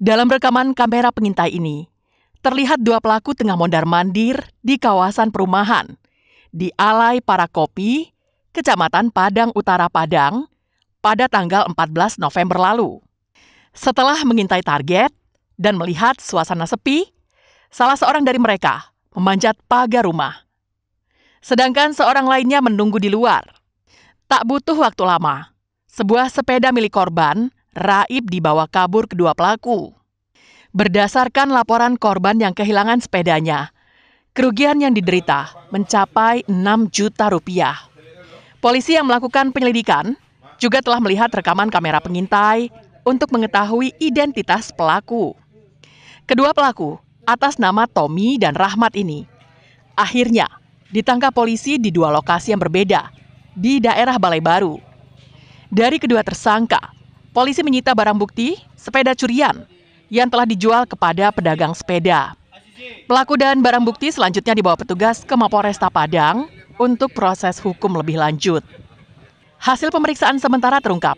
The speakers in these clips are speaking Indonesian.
Dalam rekaman kamera pengintai ini, terlihat dua pelaku tengah mondar-mandir di kawasan perumahan di Alai Parakopi, Kecamatan Padang Utara Padang, pada tanggal 14 November lalu. Setelah mengintai target dan melihat suasana sepi, salah seorang dari mereka memanjat pagar rumah. Sedangkan seorang lainnya menunggu di luar. Tak butuh waktu lama, sebuah sepeda milik korban Raib dibawa kabur kedua pelaku. Berdasarkan laporan korban yang kehilangan sepedanya, kerugian yang diderita mencapai 6 juta rupiah. Polisi yang melakukan penyelidikan juga telah melihat rekaman kamera pengintai untuk mengetahui identitas pelaku. Kedua pelaku atas nama Tommy dan Rahmat ini akhirnya ditangkap polisi di dua lokasi yang berbeda di daerah Balai Baru. Dari kedua tersangka, Polisi menyita barang bukti sepeda curian yang telah dijual kepada pedagang sepeda. Pelaku dan barang bukti selanjutnya dibawa petugas ke Mapolresta Padang untuk proses hukum lebih lanjut. Hasil pemeriksaan sementara terungkap,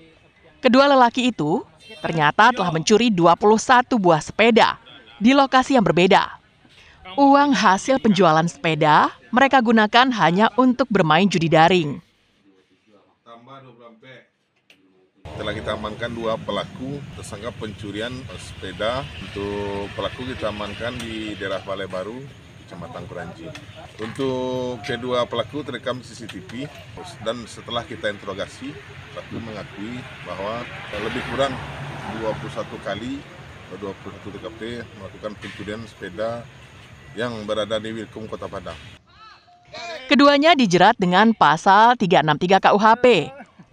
kedua lelaki itu ternyata telah mencuri 21 buah sepeda di lokasi yang berbeda. Uang hasil penjualan sepeda mereka gunakan hanya untuk bermain judi daring telah kita amankan dua pelaku tersangka pencurian sepeda. Untuk pelaku kita amankan di daerah Balai Baru, Kecamatan Kuranji. Untuk kedua pelaku terekam CCTV dan setelah kita interogasi, pelaku mengakui bahwa lebih kurang 21 kali 21 TKP melakukan pencurian sepeda yang berada di Wilkum Kota Padang. Keduanya dijerat dengan pasal 363 KUHP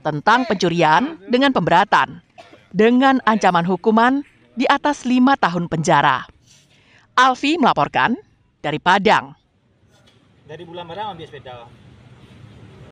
tentang pencurian dengan pemberatan dengan ancaman hukuman di atas lima tahun penjara. Alfi melaporkan dari Padang. Dari bulan berapa ambil sepeda?